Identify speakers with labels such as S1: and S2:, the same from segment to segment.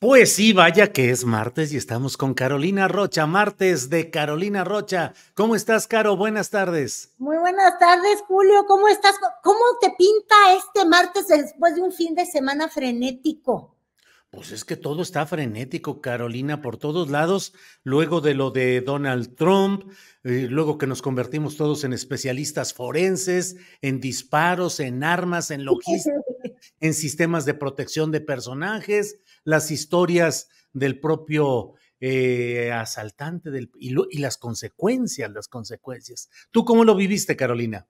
S1: Pues sí, vaya que es martes y estamos con Carolina Rocha, martes de Carolina Rocha. ¿Cómo estás, Caro? Buenas tardes.
S2: Muy buenas tardes, Julio. ¿Cómo estás? ¿Cómo te pinta este martes después de un fin de semana frenético?
S1: Pues es que todo está frenético, Carolina, por todos lados, luego de lo de Donald Trump, eh, luego que nos convertimos todos en especialistas forenses, en disparos, en armas, en pues, logística en sistemas de protección de personajes, las historias del propio eh, asaltante y, las consecuencias, las consecuencias. ¿Tú cómo lo viviste, Carolina?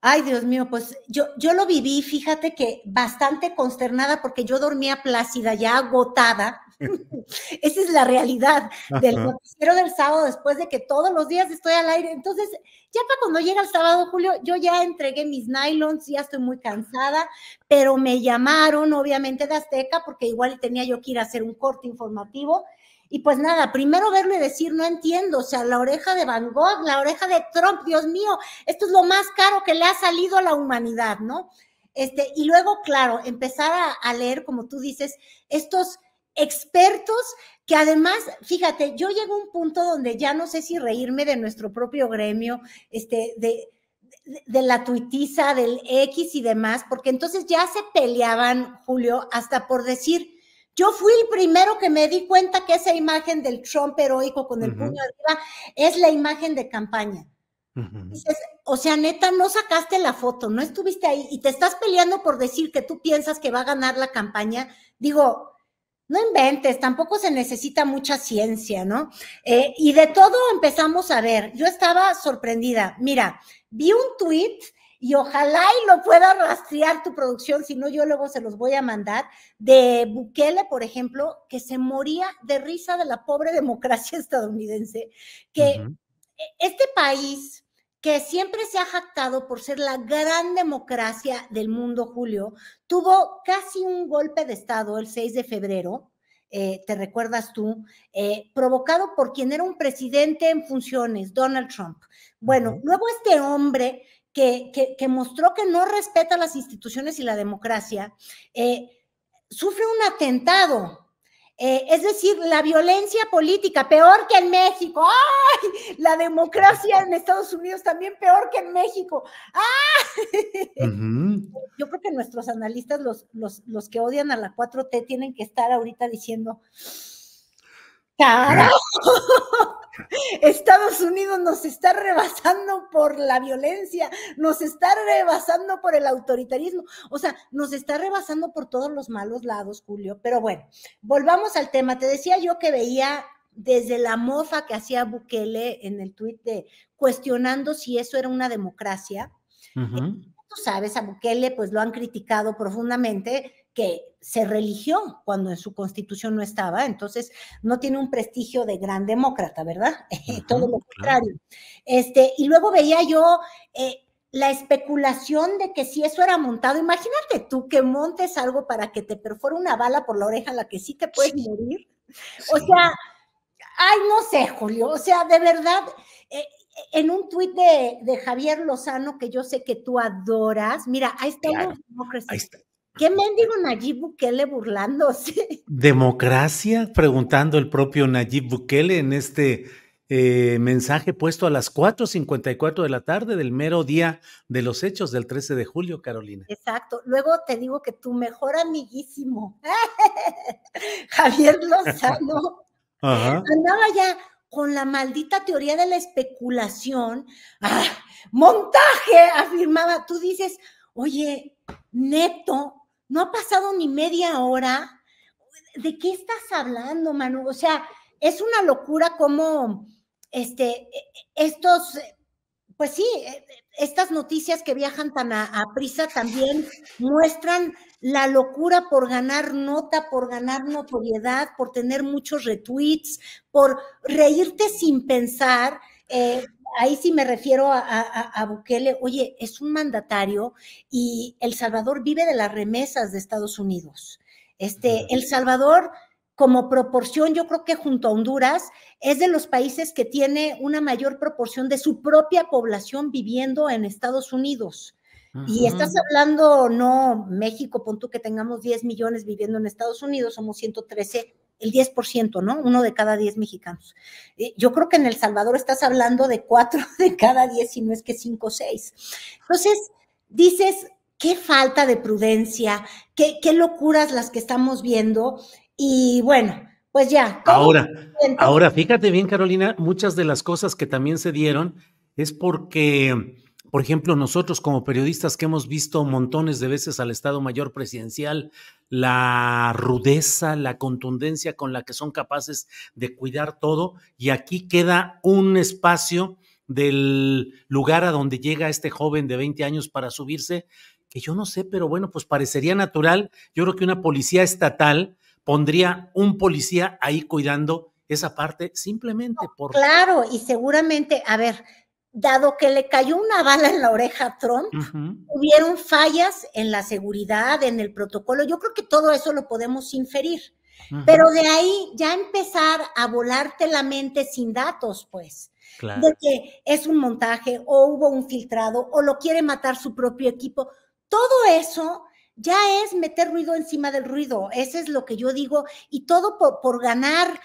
S2: Ay, Dios mío, pues yo, yo lo viví, fíjate que bastante consternada porque yo dormía plácida, ya agotada, Esa es la realidad del noticiero del sábado después de que todos los días estoy al aire. Entonces, ya para cuando llega el sábado, Julio, yo ya entregué mis nylons, ya estoy muy cansada, pero me llamaron obviamente de Azteca porque igual tenía yo que ir a hacer un corte informativo. Y pues nada, primero verle y decir, no entiendo, o sea, la oreja de Van Gogh, la oreja de Trump, Dios mío, esto es lo más caro que le ha salido a la humanidad, ¿no? Este, y luego, claro, empezar a leer, como tú dices, estos expertos que además, fíjate, yo llego a un punto donde ya no sé si reírme de nuestro propio gremio, este, de, de, la tuitiza, del X y demás, porque entonces ya se peleaban, Julio, hasta por decir, yo fui el primero que me di cuenta que esa imagen del Trump heroico con el puño arriba es la imagen de campaña. o sea, neta, no sacaste la foto, no estuviste ahí y te estás peleando por decir que tú piensas que va a ganar la campaña. Digo, no inventes, tampoco se necesita mucha ciencia, ¿no? Eh, y de todo empezamos a ver. Yo estaba sorprendida. Mira, vi un tweet y ojalá y lo pueda rastrear tu producción, si no yo luego se los voy a mandar, de Bukele, por ejemplo, que se moría de risa de la pobre democracia estadounidense, que e, este país que siempre se ha jactado por ser la gran democracia del mundo, Julio, tuvo casi un golpe de Estado el 6 de febrero, eh, te recuerdas tú, eh, provocado por quien era un presidente en funciones, Donald Trump. Bueno, luego este hombre que, que, mostró que no respeta las instituciones y la democracia, eh, sufre un atentado eh, es decir, la violencia política, peor que en México. ¡Ay! La democracia en Estados Unidos también peor que en México. Yo creo que nuestros analistas, los, los, los, que odian a la 4T, tienen que estar ahorita diciendo, ¡carajo! Estados Unidos nos está rebasando por la violencia, nos está rebasando por el autoritarismo, o sea, nos está rebasando por todos los malos lados, Julio. Pero bueno, volvamos al tema. Te decía yo que veía desde la mofa que hacía Bukele en el tuit de cuestionando si eso era una democracia. Eh, tú sabes, a Bukele pues lo han criticado profundamente que se religió cuando en su constitución no estaba, entonces no tiene un prestigio de gran demócrata, ¿verdad? Eh, todo lo contrario. Este, y luego veía yo eh, la especulación de que si eso era montado, imagínate tú que montes algo para que te perfora una bala por la oreja en la que sí te puedes morir. O sea, ay, no sé, Julio, o sea, de verdad, eh, en un tuit de, Javier Lozano que yo sé que tú adoras, mira, ahí está, ahí está, ¿Qué mendigo Nayib Bukele burlándose?
S1: ¿Democracia? Preguntando el propio Nayib Bukele en este eh, mensaje puesto a las 4.54 de la tarde del mero día de los hechos del 13 de julio, Carolina.
S2: Exacto. Luego te digo que tu mejor amiguísimo, Javier Lozano,
S1: andaba
S2: ya con la maldita teoría de la especulación. ¡Ah! montaje, afirmaba. Tú dices, oye, neto, no ha pasado ni media hora. ¿De qué estás hablando, Manu? O sea, es una locura como este, estos, pues sí, estas noticias que viajan tan a, prisa también muestran la locura por ganar nota, por ganar notoriedad, por tener muchos retweets, por reírte sin pensar. Eh, ahí sí me refiero a, Bukele, oye, es un mandatario y El Salvador vive de las remesas de Estados Unidos. Este, El Salvador, como proporción, yo creo que junto a Honduras, es de los países que tiene una mayor proporción de su propia población viviendo en Estados Unidos. Y estás hablando, no, México, pon tú que tengamos 10 millones viviendo en Estados Unidos, somos 113 el 10%, ¿no? Uno de cada 10 mexicanos. Eh, yo creo que en El Salvador estás hablando de cuatro de cada 10, y no es que cinco o seis. Entonces, dices, qué falta de prudencia, qué, locuras las que estamos viendo. Y bueno, pues ya.
S1: Ahora, ahora, fíjate bien, Carolina, muchas de las cosas que también se dieron es porque por ejemplo, nosotros como periodistas que hemos visto montones de veces al Estado Mayor Presidencial, la rudeza, la contundencia con la que son capaces de cuidar todo, y aquí queda un espacio del lugar a donde llega este joven de 20 años para subirse, que yo no sé, pero bueno, pues parecería natural. Yo creo que una policía estatal pondría un policía ahí cuidando esa parte simplemente por... Claro,
S2: y seguramente, a ver, dado que le cayó una bala en la oreja a Trump, hubieron fallas en la seguridad, en el protocolo. Yo creo que todo eso lo podemos inferir. Pero de ahí ya empezar a volarte la mente sin datos, pues. Claro. De que es un montaje o hubo un filtrado o lo quiere matar su propio equipo. Todo eso ya es meter ruido encima del ruido. Eso es lo que yo digo. Y todo por, ganar,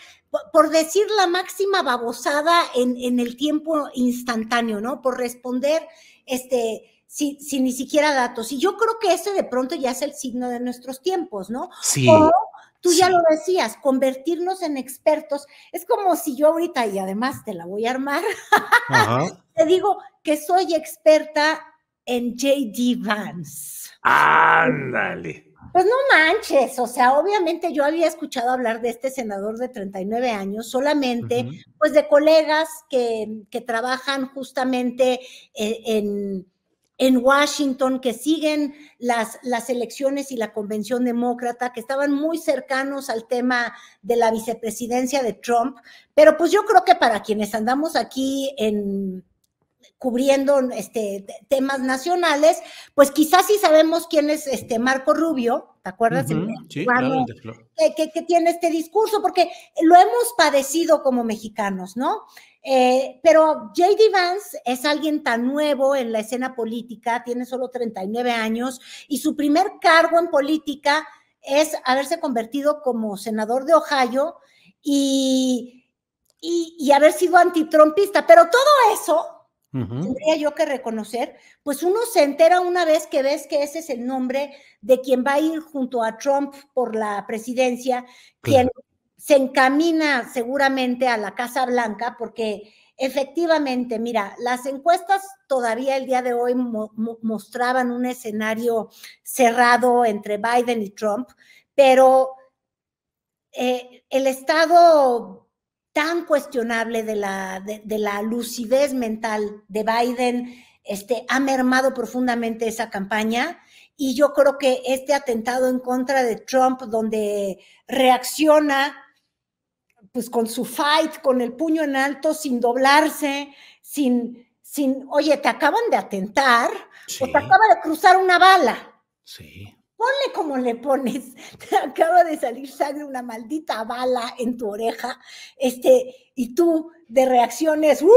S2: por, decir la máxima babosada en, el tiempo instantáneo, ¿no? Por responder, este. Sin, ni siquiera datos. Y yo creo que ese de pronto ya es el signo de nuestros tiempos, ¿no? Sí. O, Tú ya lo decías, convertirnos en expertos. Es como si yo ahorita, y además te la voy a armar, te digo que soy experta en JD Vance.
S1: Ándale.
S2: Pues no manches, o sea, obviamente yo había escuchado hablar de este senador de 39 años solamente, pues de colegas que, trabajan justamente eh, en, en, Washington, que siguen las, las elecciones y la convención demócrata, que estaban muy cercanos al tema de la vicepresidencia de Trump, pero pues yo creo que para quienes andamos aquí en, cubriendo este, temas nacionales, pues quizás sí sabemos quién es este Marco Rubio, ¿te acuerdas? sí, claro, que, tiene este discurso, porque lo hemos padecido como mexicanos, ¿no? Eh, pero JD Vance es alguien tan nuevo en la escena política, tiene solo 39 años y su primer cargo en política es haberse convertido como senador de Ohio y, y, y haber sido antitrumpista, pero todo eso Tendría yo que reconocer, pues uno se entera una vez que ves que ese es el nombre de quien va a ir junto a Trump por la presidencia, quien se encamina seguramente a la Casa Blanca, porque efectivamente, mira, las encuestas todavía el día de hoy mostraban un escenario cerrado entre Biden y Trump, pero eh, el Estado tan cuestionable de la, de, la lucidez mental de Biden este, ha mermado profundamente esa campaña. Y yo creo que este atentado en contra de Trump, donde reacciona pues con su fight, con el puño en alto, sin doblarse, sin, sin oye, te acaban de atentar o te acaba de cruzar una bala. Sí ponle como le pones, te acaba de salir sale una maldita bala en tu oreja, este, y tú de reacciones, ¡uh!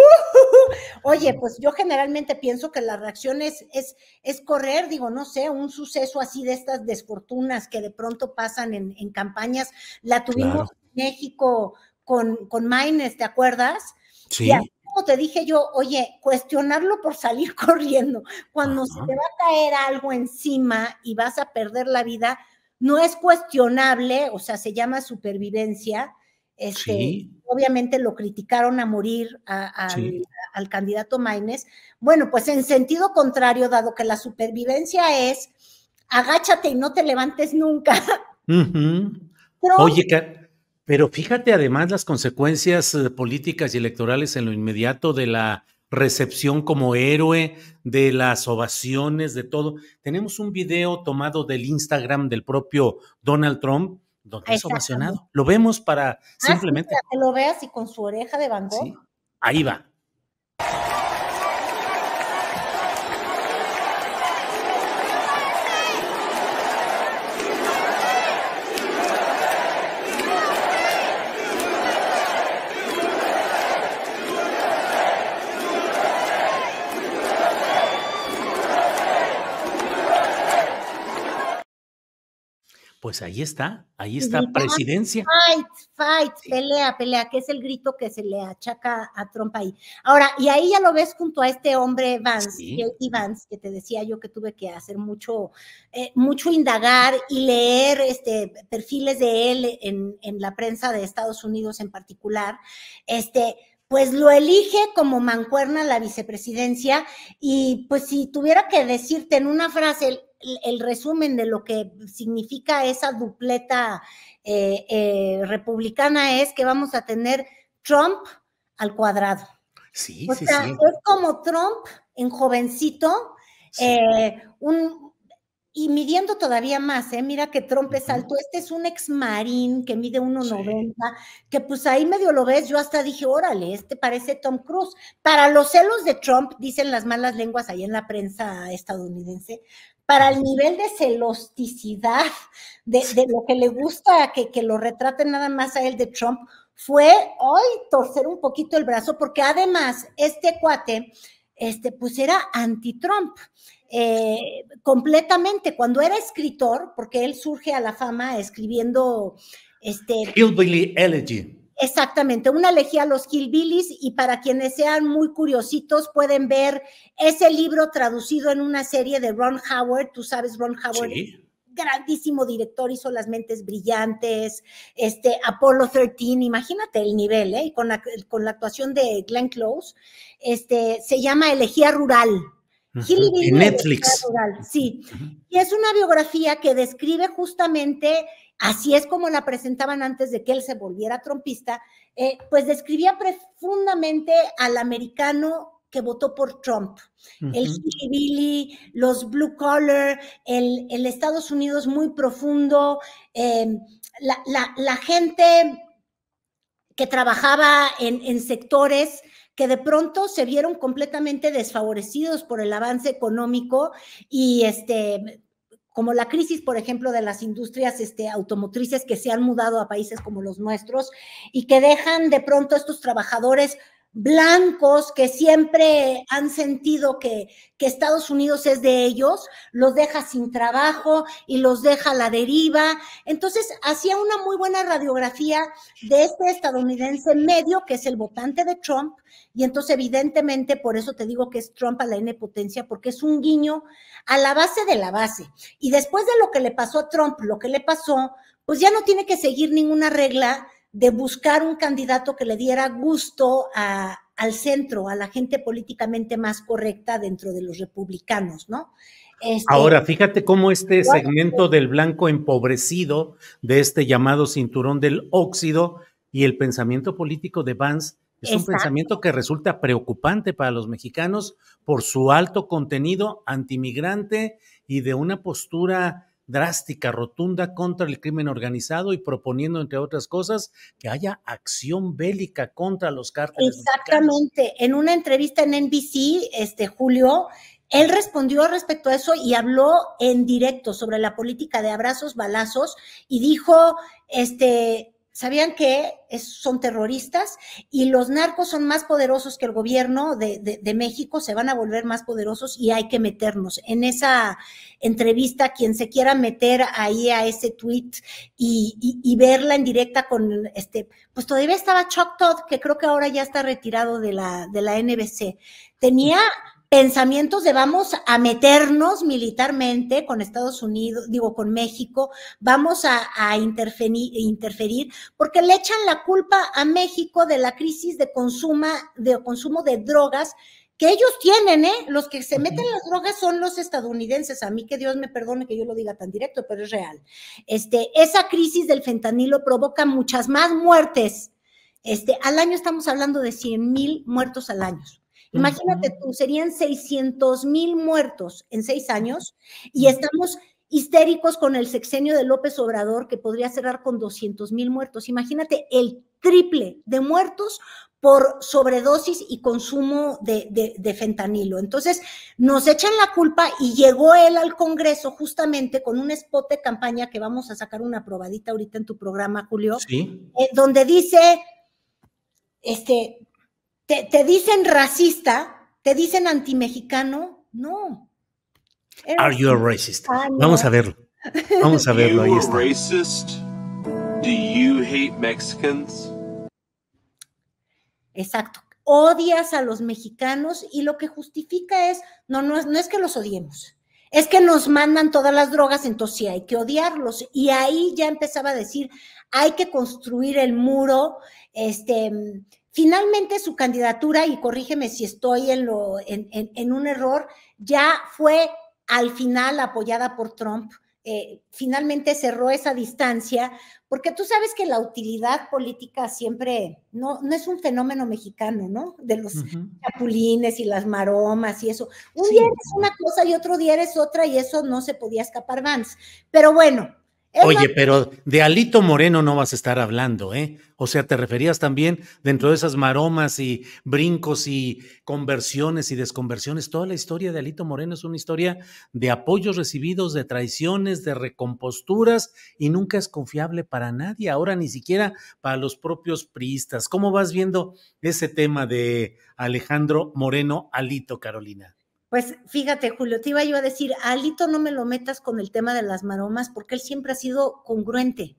S2: oye, pues yo generalmente pienso que la reacción es, es, correr, digo, no sé, un suceso así de estas desfortunas que de pronto pasan en, campañas, la tuvimos en México con, con ¿te acuerdas? Sí como te dije yo, oye, cuestionarlo por salir corriendo, cuando se te va a caer algo encima y vas a perder la vida, no es cuestionable, o sea, se llama supervivencia. Este, obviamente lo criticaron a morir al, candidato Maines. Bueno, pues en sentido contrario, dado que la supervivencia es agáchate y no te levantes nunca. oye,
S1: que pero fíjate además las consecuencias eh, políticas y electorales en lo inmediato de la recepción como héroe, de las ovaciones, de todo. Tenemos un video tomado del Instagram del propio Donald Trump, donde es ovacionado. Lo vemos para ah, simplemente...
S2: lo veas y con su oreja de bandón.
S1: Ahí va. pues ahí está, ahí pues, está presidencia.
S2: Fight, fight, pelea, pelea, que es el grito que se le achaca a Trump ahí. Ahora, y ahí ya lo ves junto a este hombre Vance, que, Vance, que te decía yo que tuve que hacer mucho, eh, mucho indagar y leer este, perfiles de él en, en la prensa de Estados Unidos en particular. Este, pues lo elige como mancuerna la vicepresidencia y pues si tuviera que decirte en una frase el, resumen de lo que significa esa dupleta eh, eh, republicana es que vamos a tener Trump al cuadrado. Sí, o sí, sea, Es como Trump en jovencito, eh, un, y midiendo todavía más, ¿eh? mira que Trump es alto, este es un ex marín que mide 1,90, que pues ahí medio lo ves, yo hasta dije, órale, este parece Tom Cruise. Para los celos de Trump, dicen las malas lenguas ahí en la prensa estadounidense, para el nivel de celosticidad, de, lo que le gusta que, que lo retraten nada más a él de Trump, fue hoy torcer un poquito el brazo, porque además este cuate, este, pues era anti-Trump. Eh, completamente. Cuando era escritor, porque él surge a la fama escribiendo este.
S1: Elegy.
S2: Exactamente, una elegía a los Hillbillies y para quienes sean muy curiositos pueden ver ese libro traducido en una serie de Ron Howard. Tú sabes, Ron Howard grandísimo director, hizo Las Mentes Brillantes, este, Apollo 13, imagínate el nivel, ¿eh? con, la, actuación de Glenn Close, este, se llama Elegía Rural, en Netflix. Sí, y es una biografía que describe justamente, así es como la presentaban antes de que él se volviera trompista, eh, pues describía profundamente al americano que votó por Trump. El los blue collar, el, el Estados Unidos muy profundo, em, la, gente que trabajaba en sectores que de pronto se vieron completamente desfavorecidos por el avance económico y este como la crisis, por ejemplo, de las industrias este, automotrices que se han mudado a países como los nuestros y que dejan de pronto a estos trabajadores blancos que siempre han sentido que, que, Estados Unidos es de ellos, los deja sin trabajo y los deja a la deriva. Entonces, hacía una muy buena radiografía de este estadounidense medio, que es el votante de Trump, y entonces evidentemente por eso te digo que es Trump a la N potencia, porque es un guiño a la base de la base. Y después de lo que le pasó a Trump, lo que le pasó, pues ya no tiene que seguir ninguna regla de buscar un candidato que le diera gusto a, al centro, a la gente políticamente más correcta dentro de los republicanos, ¿no? Este, Ahora,
S1: fíjate cómo este segmento del blanco empobrecido, de este llamado cinturón del óxido y el pensamiento político de Vance, es un pensamiento que resulta preocupante para los mexicanos por su alto contenido antimigrante y de una postura drástica, rotunda contra el crimen organizado y proponiendo, entre otras cosas, que haya acción bélica contra los cárteles.
S2: Exactamente. En una entrevista en NBC, este Julio, él respondió respecto a eso y habló en directo sobre la política de abrazos, balazos y dijo, este, ¿Sabían que son terroristas? Y los narcos son más poderosos que el gobierno de, México, se van a volver más poderosos y hay que meternos. En esa entrevista, quien se quiera meter ahí a ese tweet y, verla en directa con este, pues todavía estaba Chuck Todd, que creo que ahora ya está retirado de la, de la NBC. Tenía pensamientos de vamos a meternos militarmente con Estados Unidos, digo, con México, vamos a, interferir, porque le echan la culpa a México de la crisis de, consuma, de consumo de drogas que ellos tienen, ¿eh? Los que se meten las drogas son los estadounidenses. A mí que Dios me perdone que yo lo diga tan directo, pero es real. Este, esa crisis del fentanilo provoca muchas más muertes. Este, al año estamos hablando de 100 mil muertos al año. Imagínate serían 600 mil muertos en seis años y estamos histéricos con el sexenio de López Obrador que podría cerrar con 200 mil muertos. Imagínate el triple de muertos por sobredosis y consumo de, fentanilo. Entonces, nos echan la culpa y llegó él al Congreso justamente con un spot de campaña que vamos a sacar una probadita ahorita en tu programa, Julio, ¿Sí? Eh, donde dice, este, te, dicen racista, te dicen antimexicano, no. Are you a racist? Vamos a verlo.
S1: Vamos a verlo. Do you hate Mexicans?
S2: Exacto. Odias a los mexicanos y lo que justifica es, no, no es, no es que los odiemos, es que nos mandan todas las drogas, entonces sí hay que odiarlos. Y ahí ya empezaba a decir, hay que construir el muro, este, Finalmente su candidatura, y corrígeme si estoy en, lo, en, un error, ya fue al final apoyada por Trump. Eh, finalmente cerró esa distancia, porque tú sabes que la utilidad política siempre no, no es un fenómeno mexicano, ¿no? De los chapulines y las maromas y eso. Un día eres una cosa y otro día eres otra y eso no se podía escapar Vance. Pero bueno, Oye, pero
S1: de Alito Moreno no vas a estar hablando, ¿eh? O sea, te referías también dentro de esas maromas y brincos y conversiones y desconversiones. Toda la historia de Alito Moreno es una historia de apoyos recibidos, de traiciones, de recomposturas y nunca es confiable para nadie, ahora ni siquiera para los propios priistas. ¿Cómo vas viendo ese tema de Alejandro Moreno Alito, Carolina?
S2: Pues fíjate, Julio, te iba yo a decir, Alito no me lo metas con el tema de las maromas, porque él siempre ha sido congruente.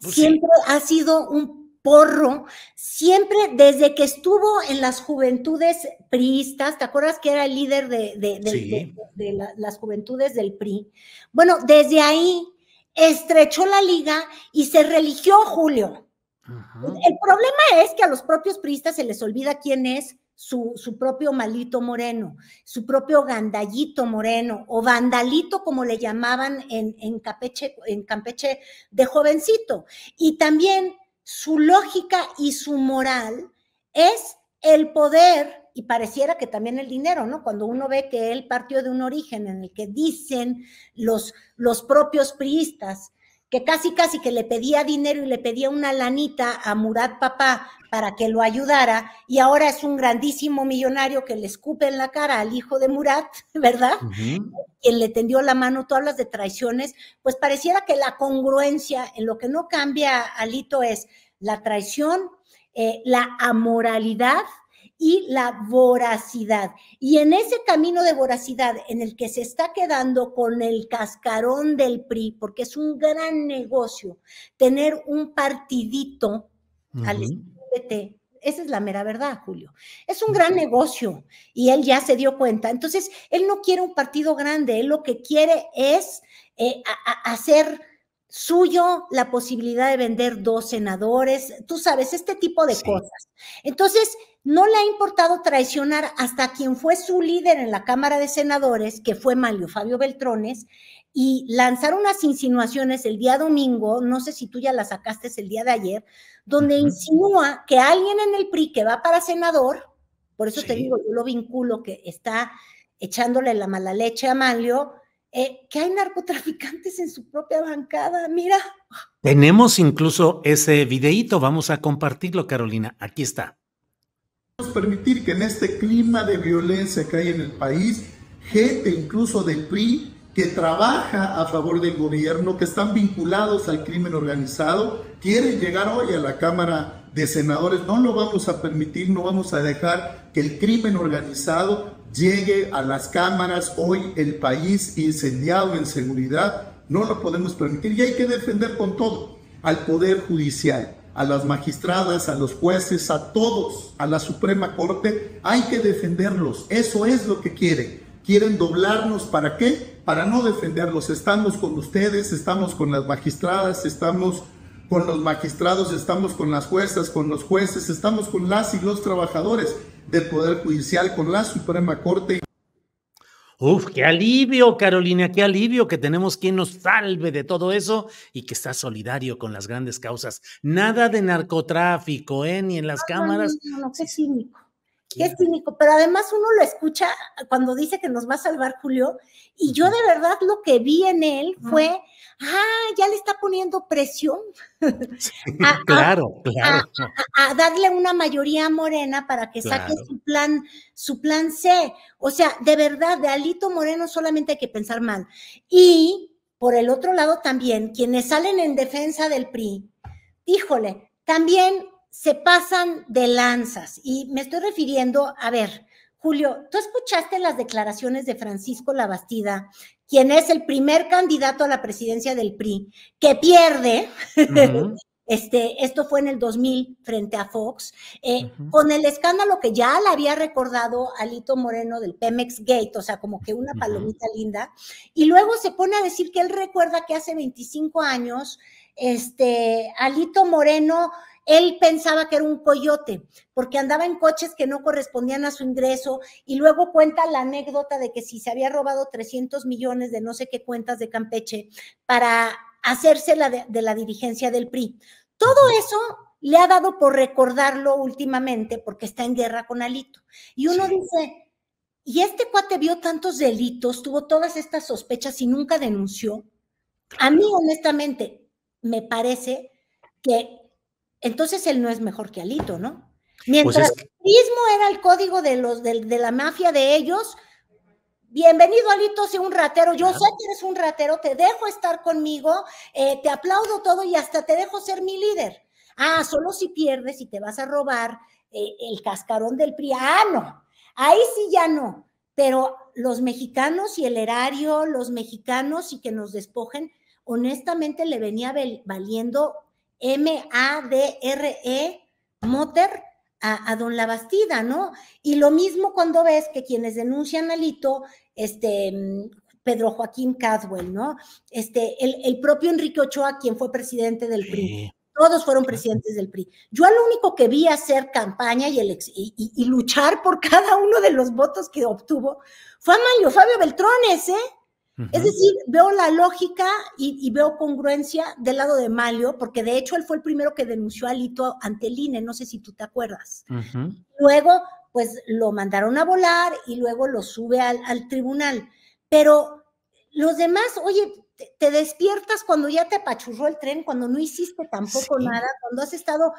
S2: Pues siempre ha sido un porro, siempre desde que estuvo en las juventudes priistas, ¿te acuerdas que era el líder de, las juventudes del PRI? Bueno, desde ahí estrechó la liga y se religió Julio. El problema es que a los propios priistas se les olvida quién es su, propio malito moreno, su propio gandallito moreno o vandalito como le llamaban en, Campeche, de jovencito. Y también su lógica y su moral es el poder y pareciera que también el dinero, ¿no? Cuando uno ve que él partió de un origen en el que dicen los, los propios priistas que casi casi que le pedía dinero y le pedía una lanita a Murat papá para que lo ayudara y ahora es un grandísimo millonario que le escupe en la cara al hijo de Murat, ¿verdad? Que le tendió la mano, todas las de traiciones, pues pareciera que la congruencia en lo que no cambia, Alito, es la traición, eh, la amoralidad y la voracidad. Y en ese camino de voracidad en el que se está quedando con el cascarón del PRI, porque es un gran negocio tener un partidito al PT, esa es la mera verdad, Julio. Es un gran negocio y él ya se dio cuenta. Entonces, él no quiere un partido grande, él lo que quiere es eh, hacer suyo la posibilidad de vender dos senadores, tú sabes, este tipo de cosas. Entonces, no le ha importado traicionar hasta quien fue su líder en la Cámara de Senadores, que fue Malio Fabio Beltrones, y lanzar unas insinuaciones el día domingo, no sé si tú ya las sacaste el día de ayer, donde insinúa que alguien en el PRI que va para senador, por eso te digo, yo lo vinculo que está echándole la mala leche a Malio, eh, que hay narcotraficantes en su propia bancada, mira.
S1: Tenemos incluso ese videíto, vamos a compartirlo, Carolina, aquí está. Permitir que en este clima de violencia que hay en el país, gente incluso del PRI que trabaja a favor del gobierno, que están vinculados al crimen organizado, quieren llegar hoy a la Cámara de Senadores. No lo vamos a permitir, no vamos a dejar que el crimen organizado llegue a las cámaras. Hoy el país incendiado en seguridad no lo podemos permitir y hay que defender con todo al Poder Judicial, a las magistradas, a los jueces, a todos, a la Suprema Corte. Hay que defenderlos. Eso es lo que quieren. Quieren doblarnos para qué? Para no defenderlos. Estamos con ustedes, estamos con las magistradas, estamos con los magistrados, estamos con las juezas, con los jueces, estamos con las y los trabajadores del Poder Judicial con la Suprema Corte. Uf, qué alivio, Carolina, qué alivio que tenemos quien nos salve de todo eso y que está solidario con las grandes causas. Nada de narcotráfico, ¿eh? Ni en las cámaras.
S2: no sé cínico. Qué cínico, pero además uno lo escucha cuando dice que nos va a salvar Julio, y yo de verdad lo que vi en él fue, ah, ya le está poniendo presión.
S1: claro, claro.
S2: A, darle una mayoría morena para que saque su plan, su plan C. O sea, de verdad, de Alito Moreno solamente hay que pensar mal. Y por el otro lado también, quienes salen en defensa del PRI, híjole, también se pasan de lanzas y me estoy refiriendo, a ver, Julio, tú escuchaste las declaraciones de Francisco Labastida, quien es el primer candidato a la presidencia del PRI, que pierde. Este, esto fue en el 2000 frente a Fox, eh, con el escándalo que ya le había recordado Alito Moreno del Pemex Gate, o sea, como que una palomita linda, y luego se pone a decir que él recuerda que hace 25 años, este, Alito Moreno él pensaba que era un coyote porque andaba en coches que no correspondían a su ingreso y luego cuenta la anécdota de que si se había robado 300 millones de no sé qué cuentas de Campeche para hacerse de, la dirigencia del PRI. Todo eso le ha dado por recordarlo últimamente porque está en guerra con Alito. Y uno dice, y este cuate vio tantos delitos, tuvo todas estas sospechas y nunca denunció. A mí, honestamente, me parece que entonces él no es mejor que Alito, ¿no? Pues Mientras el mismo era el código de, los, de, la mafia de ellos, Bienvenido, Alito, sé un ratero. Yo sé que eres un ratero, te dejo estar conmigo, eh, te aplaudo todo y hasta te dejo ser mi líder. Ah, solo si pierdes y te vas a robar eh, el cascarón del PRI. Ah, no, ahí sí ya no. Pero los mexicanos y el erario, los mexicanos y que nos despojen, honestamente le venía valiendo M-A-D-R-E, Motter, a, don Labastida, ¿no? Y lo mismo cuando ves que quienes denuncian a Lito, este, mm, Pedro Joaquín Caswell, ¿no? Este, el, propio Enrique Ochoa, quien fue presidente del PRI. Todos fueron presidentes del PRI. Yo al único que vi hacer campaña y, luchar por cada uno de los votos que obtuvo fue a Mario Fabio Beltrones, ¿eh? Es decir, veo la lógica y, veo congruencia del lado de Malio, porque de hecho él fue el primero que denunció a Lito ante el INE, no sé si tú te acuerdas. Luego, pues lo mandaron a volar y luego lo sube al, tribunal. Pero los demás, oye, te, despiertas cuando ya te apachurró el tren, cuando no hiciste tampoco nada, cuando has estado.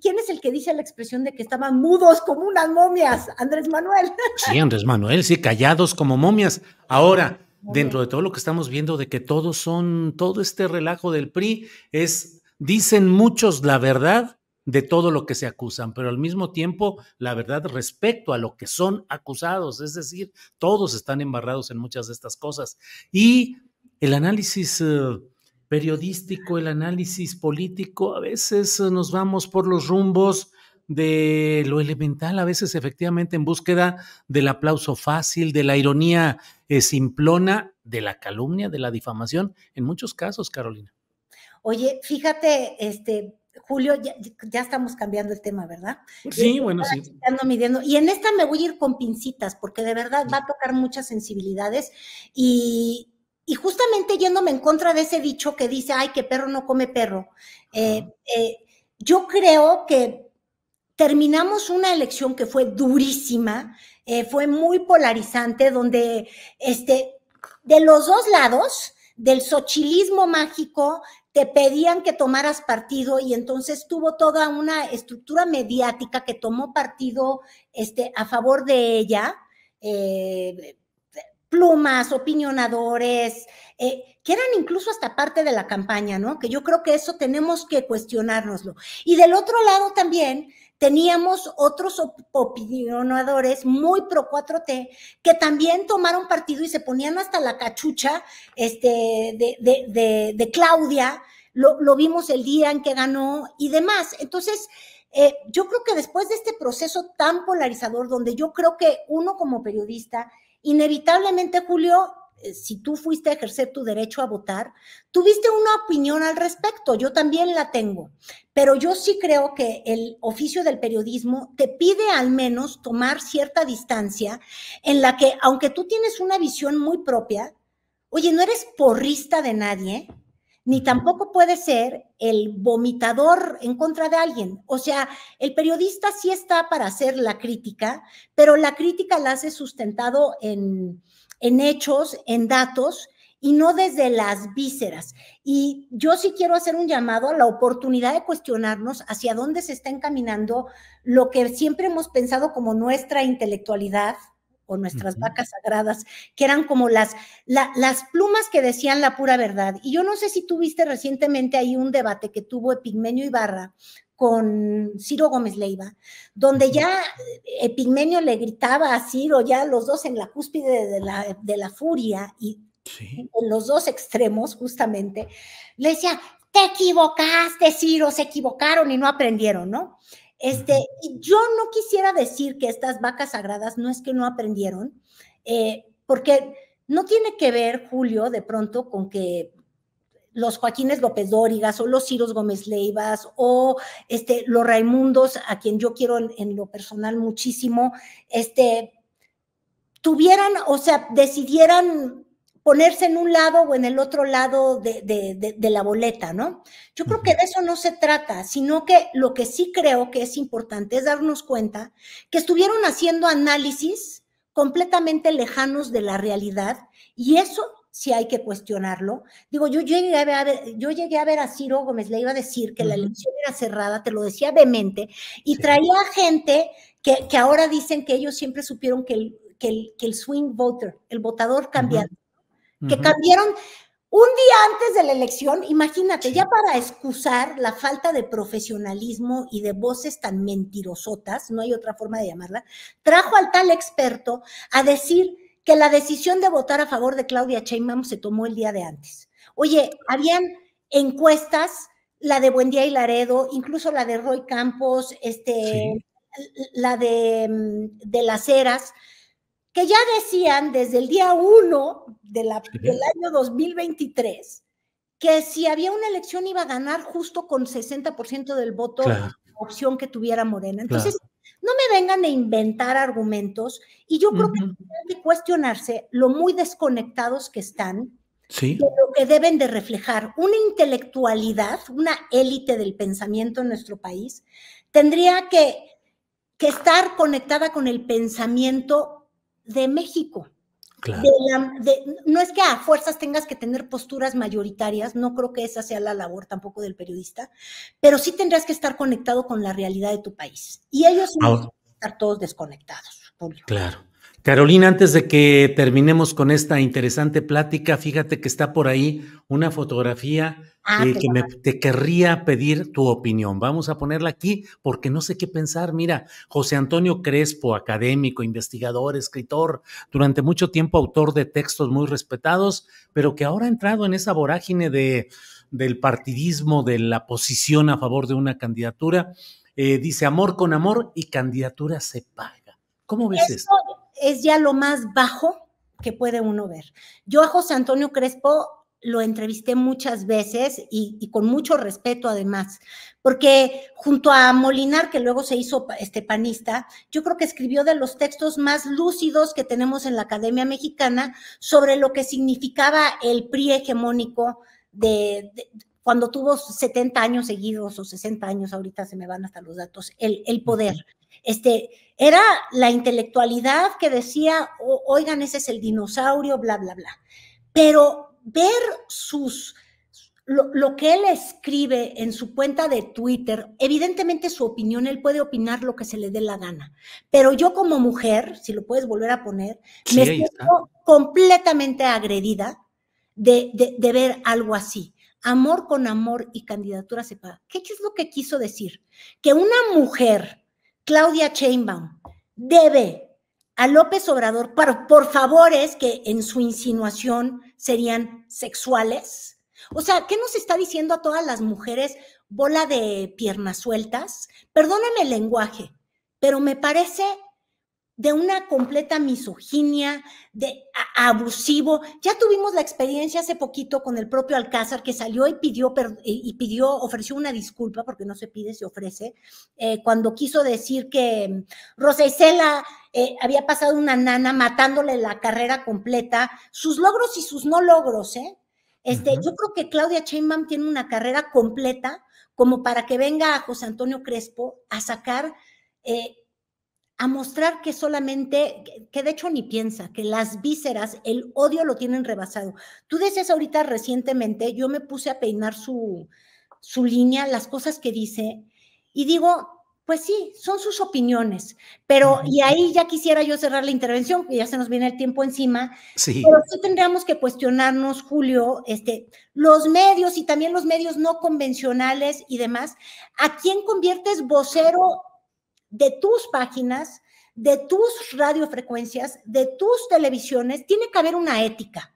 S2: ¿Quién es el que dice la expresión de que estaban mudos como unas momias? Andrés Manuel. Sí,
S1: Andrés Manuel, sí, callados como momias. Ahora, dentro de todo lo que estamos viendo de que todos son, todo este relajo del PRI es, dicen muchos la verdad de todo lo que se acusan, pero al mismo tiempo la verdad respecto a lo que son acusados, es decir, todos están embarrados en muchas de estas cosas. Y el análisis... Eh, periodístico, el análisis político, a veces nos vamos por los rumbos de lo elemental, a veces efectivamente en búsqueda del aplauso fácil, de la ironía simplona de la calumnia, de la difamación, en muchos casos, Carolina.
S2: Oye, fíjate, este, Julio, ya, estamos cambiando el tema, ¿verdad? Sí, bueno, sí. midiendo. Y en esta me voy a ir con pincitas, porque de verdad va a tocar muchas sensibilidades. Y, justamente yéndome en contra de ese dicho que dice, ay, que perro no come perro. Eh, eh, yo creo que terminamos una elección que fue durísima, eh, fue muy polarizante, donde este, de los dos lados, del sochilismo mágico, te pedían que tomaras partido y entonces tuvo toda una estructura mediática que tomó partido este, a favor de ella, eh, plumas, opinionadores, eh, que eran incluso hasta parte de la campaña, ¿no? Que yo creo que eso tenemos que cuestionárnoslo. Y del otro lado también teníamos otros opinionadores muy pro 4T que también tomaron partido y se ponían hasta la cachucha este, de, Claudia, lo, vimos el día en que ganó y demás. Entonces, eh, yo creo que después de este proceso tan polarizador, donde yo creo que uno como periodista, inevitablemente, Julio, eh, si tú fuiste a ejercer tu derecho a votar, tuviste una opinión al respecto, yo también la tengo, pero yo sí creo que el oficio del periodismo te pide al menos tomar cierta distancia en la que, aunque tú tienes una visión muy propia, oye, no eres porrista de nadie, ni tampoco puedes ser el vomitador en contra de alguien. O sea, el periodista sí está para hacer la crítica, pero la crítica la hace sustentado en en hechos, en datos y no desde las vísceras. Y yo sí quiero hacer un llamado a la oportunidad de cuestionarnos hacia dónde se está encaminando lo que siempre hemos pensado como nuestra intelectualidad, o nuestras vacas sagradas, que eran como las, las plumas que decían la pura verdad. Y yo no sé si tuviste recientemente ahí un debate que tuvo Epigmenio Ibarra con Ciro Gómez Leiva, donde ya eh, Epigmenio le gritaba a Ciro, ya los dos en la cúspide de la, furia y en los dos extremos justamente, le decía, te equivocaste, Ciro, se equivocaron y no aprendieron, ¿no? Este, yo no quisiera decir que estas vacas sagradas no es que no aprendieron, eh, porque no tiene que ver, Julio, de pronto con que los Joaquines López Dórigas o los Ciros Gómez Leivas o este, los Raimundos, a quien yo quiero en, lo personal muchísimo, este, tuvieran, o sea, decidieran ponerse en un lado o en el otro lado de, de, la boleta, ¿no? Yo creo que de eso no se trata, sino que lo que sí creo que es importante es darnos cuenta que estuvieron haciendo análisis completamente lejanos de la realidad y eso si hay que cuestionarlo. Digo, yo llegué a ver, yo llegué a, ver a Ciro Gómez, le iba a decir que la elección era cerrada, te lo decía vehemente, y traía gente que, ahora dicen que ellos siempre supieron que el, swing voter, el votador cambiado, que cambiaron un día antes de la elección, imagínate, ya para excusar la falta de profesionalismo y de voces tan mentirosotas, no hay otra forma de llamarla, trajo al tal experto a decir que la decisión de votar a favor de Claudia Sheinbaum se tomó el día de antes. Oye, habían encuestas, la de Buendía y Laredo, incluso la de Roy Campos, este, la mm, de, Las Heras, que ya decían desde el día 1 del año 2023 que si había una elección iba a ganar justo con 60% del voto la opción que tuviera Morena. Entonces, no me vengan a inventar argumentos y yo creo que hay que cuestionarse lo muy desconectados que están ¿Sí? lo que deben de reflejar. Una intelectualidad, una élite del pensamiento en nuestro país, tendría que estar conectada con el pensamiento de México no es que a fuerzas tengas que tener posturas mayoritarias, no creo que esa sea la labor tampoco del periodista, pero sí tendrás que estar conectado con la realidad de tu país. Y ellos van a estar todos desconectados,
S1: Claro. Carolina, antes de que terminemos con esta interesante plática, fíjate que está por ahí una fotografía
S2: ah, eh, que me,
S1: te querría pedir tu opinión. Vamos a ponerla aquí porque no sé qué pensar. Mira, José Antonio Crespo, académico, investigador, escritor, durante mucho tiempo autor de textos muy respetados, pero que ahora ha entrado en esa vorágine de, del partidismo, de la posición a favor de una candidatura. Eh, dice amor con amor y candidatura se paga.
S2: ¿Cómo ves esto? es ya lo más bajo que puede uno ver. Yo a José Antonio Crespo lo entrevisté muchas veces y, con mucho respeto además, porque junto a Molinar, que luego se hizo este panista, yo creo que escribió de los textos más lúcidos que tenemos en la Academia Mexicana sobre lo que significaba el PRI hegemónico de cuando tuvo 70 años seguidos o 60 años, ahorita se me van hasta los datos, el, poder. Este, era la intelectualidad que decía, oigan, ese es el dinosaurio, bla, bla, bla. Pero ver sus, lo, que él escribe en su cuenta de Twitter, evidentemente su opinión, él puede opinar lo que se le dé la gana. Pero yo como mujer, si lo puedes volver a poner, me siento completamente agredida de ver algo así amor con amor y candidatura separada. ¿Qué es lo que quiso decir? Que una mujer, Claudia Chainbaum, debe a López Obrador por favores que en su insinuación serían sexuales. O sea, ¿qué nos está diciendo a todas las mujeres bola de piernas sueltas? Perdónenme el lenguaje, pero me parece de una completa misoginia, de abusivo. Ya tuvimos la experiencia hace poquito con el propio Alcázar que salió y pidió, eh, y pidió ofreció una disculpa, porque no se pide, se ofrece, eh, cuando quiso decir que mm, Rosa Isela eh, había pasado una nana matándole la carrera completa, sus logros y sus no logros, ¿eh? Este, Yo creo que Claudia Sheinbaum tiene una carrera completa como para que venga a José Antonio Crespo a sacar a mostrar que solamente, que de hecho ni piensa, que las vísceras, el odio lo tienen rebasado. Tú decías ahorita recientemente, yo me puse a peinar su, su línea, las cosas que dice, y digo, pues sí, son sus opiniones, pero y ahí ya quisiera yo cerrar la intervención, que ya se nos viene el tiempo encima, sí. pero sí tendríamos que cuestionarnos, Julio, este, los medios y también los medios no convencionales y demás, ¿a quién conviertes vocero de tus páginas, de tus radiofrecuencias, de tus televisiones, tiene que haber una ética.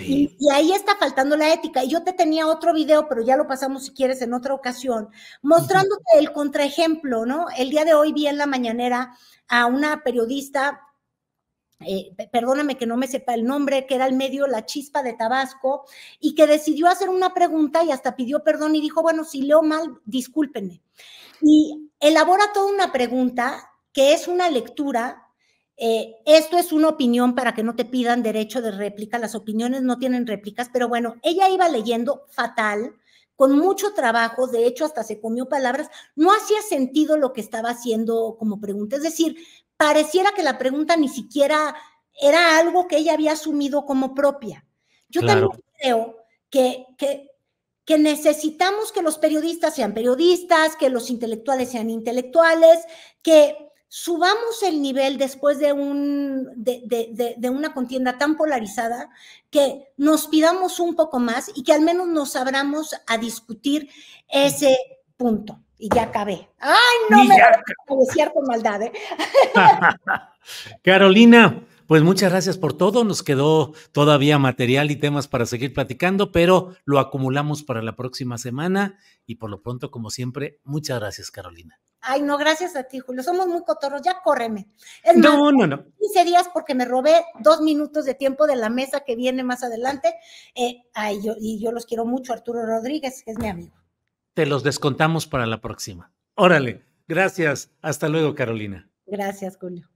S2: Y, ahí está faltando la ética. Y yo te tenía otro video, pero ya lo pasamos si quieres en otra ocasión, mostrándote el contraejemplo, ¿no? El día de hoy vi en la mañanera a una periodista eh, perdóname que no me sepa el nombre, que era el medio La Chispa de Tabasco, y que decidió hacer una pregunta y hasta pidió perdón y dijo, bueno, si leo mal, discúlpenme. Y elabora toda una pregunta que es una lectura. Eh, esto es una opinión para que no te pidan derecho de réplica, las opiniones no tienen réplicas, pero bueno, ella iba leyendo fatal, con mucho trabajo, de hecho hasta se comió palabras, no hacía sentido lo que estaba haciendo como pregunta. Es decir, pareciera que la pregunta ni siquiera era algo que ella había asumido como propia. Yo también creo que, que, necesitamos que los periodistas sean periodistas, que los intelectuales sean intelectuales, que subamos el nivel después de, un, de una contienda tan polarizada, que nos pidamos un poco más y que al menos nos abramos a discutir ese punto y ya acabé. ¡Ay, no me con maldad! ¿eh?
S1: Carolina, pues muchas gracias por todo. Nos quedó todavía material y temas para seguir platicando, pero lo acumulamos para la próxima semana. Y por lo pronto, como siempre, muchas gracias, Carolina.
S2: Ay, no, gracias a ti, Julio. Somos muy cotorros. Ya córreme.
S1: no, no, no.
S2: 15 días porque me robé dos minutos de tiempo de la mesa que viene más adelante. Eh, ay, yo, y yo los quiero mucho, Arturo Rodríguez, que es mi amigo
S1: te los descontamos para la próxima. Órale, gracias. Hasta luego, Carolina.
S2: Gracias, Julio.